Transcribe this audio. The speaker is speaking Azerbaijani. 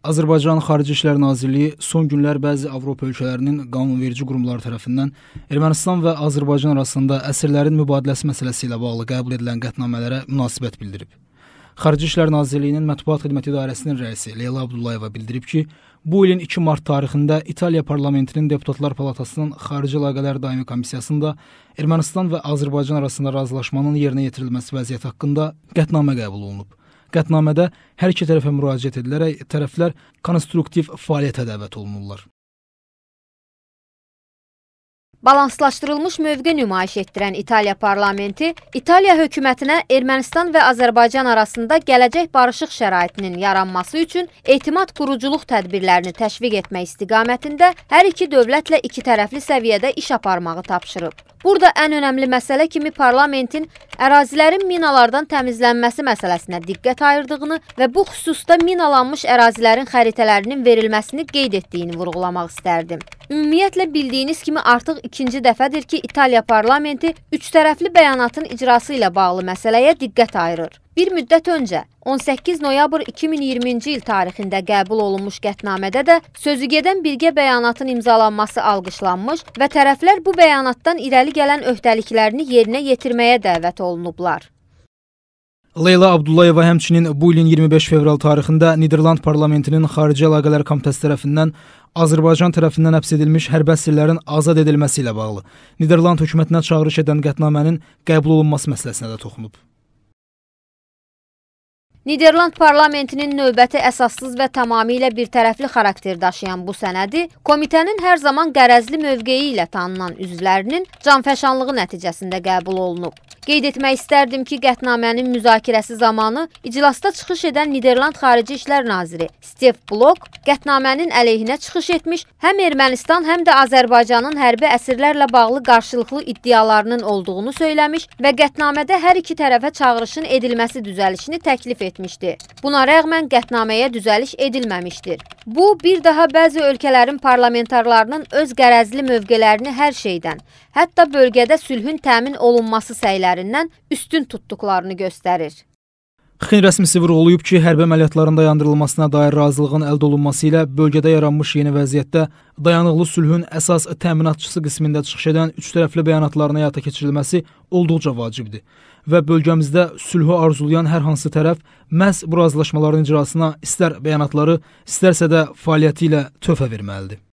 Azərbaycan Xarici İşlər Nazirliyi son günlər bəzi Avropa ölkələrinin qanunverici qurumları tərəfindən Ermənistan və Azərbaycan arasında əsirlərin mübadiləsi məsələsi ilə bağlı qəbul edilən qətnamələrə münasibət bildirib. Xarici İşlər Nazirliyinin mətbuat xidməti idarəsinin rəisi Leyla Abdullayeva bildirib ki, bu ilin 2 mart tarixində İtaliya parlamentinin Deputatlar Palatasının Xarici Əlaqələr Daimi Komissiyasında Ermənistan və Azərbaycan arasında razılaşmanın yerinə yetirilməsi vəziyyəti haqqında qətnamə qəbul olunub. Qətnamədə hər iki tərəfə müraciət edilərək tərəflər konstruktiv fəaliyyətə dəvət olunurlar. Balanslaşdırılmış mövqe nümayiş etdirən İtaliya parlamenti İtaliya hökumətinə Ermənistan və Azərbaycan arasında gələcək barışıq şəraitinin yaranması üçün etimad quruculuq tədbirlərini təşviq etmək istiqamətində hər iki dövlətlə iki tərəfli səviyyədə iş aparmağı tapşırıb. Burada ən önəmli məsələ kimi parlamentin ərazilərin minalardan təmizlənməsi məsələsinə diqqət ayırdığını və bu xüsusda minalanmış ərazilərin xəritələrinin verilməsini qeyd etdiyini vurğulamaq istərdim. Ümumiyyətlə bildiyiniz kimi artıq ikinci dəfədir ki, İtaliya parlamenti üçtərəfli bəyanatın icrası ilə bağlı məsələyə diqqət ayırır. Bir müddət öncə 18 noyabr 2020-ci il tarixində qəbul olunmuş qətnamədə də sözügedən birgə bəyanatın imzalanması alqışlanmış və tərəflər bu bəyanatdan irəli gələn öhdəliklərini yerinə yetirməyə dəvət olunublar. Leyla Abdullayeva həmçinin bu ilin 25 fevral tarixində Niderland parlamentinin Xarici Əlaqələr Komitəsi tərəfindən Azərbaycan tərəfindən həbs edilmiş hərbi əsirlərin azad edilməsi ilə bağlı Niderland hökumətinə çağırış edən qətnamənin qəbul olunması məsələsinə də toxunub. Niderland parlamentinin növbəti əsassız və tamamilə birtərəfli xarakter daşıyan bu sənədi komitənin hər zaman qərəzli mövqeyi ilə tanınan üzvlərinin canfəşanlığı nəticəsində qəbul olunub. Qeyd etmək istərdim ki, qətnamənin müzakirəsi zamanı iclasda çıxış edən Niderland Xarici İşlər Naziri Steve Blok qətnamənin əleyhinə çıxış etmiş, həm Ermənistan, həm də Azərbaycanın hərbi əsirlərlə bağlı qarşılıqlı iddialarının olduğunu söyləmiş və qətnamədə hər iki tərəfə çağırışın edilməsi düzəlişini təklif etmişdir etmişdi. Buna rəğmən qətnaməyə düzəliş edilməmişdir. Bu, bir daha bəzi ölkələrin parlamentarlarının öz qərəzli mövqələrini hər şeydən, hətta bölgədə sülhün təmin olunması səylərindən üstün tutduqlarını göstərir. Xın rəsmisi vurğulayıb ki, hərbi əməliyyatların dayandırılmasına dair razılığın əldə olunması ilə bölgədə yaranmış yeni vəziyyətdə dayanıqlı sülhün əsas təminatçısı qismində çıxış edən üç tərəfli bəyanatların həyata keçirilməsi olduqca vacibdir və bölgəmizdə sülhü arzulayan hər hansı tərəf məhz bu razılaşmaların icrasına istər bəyanatları, istərsə də fəaliyyəti ilə töhfə verməlidir.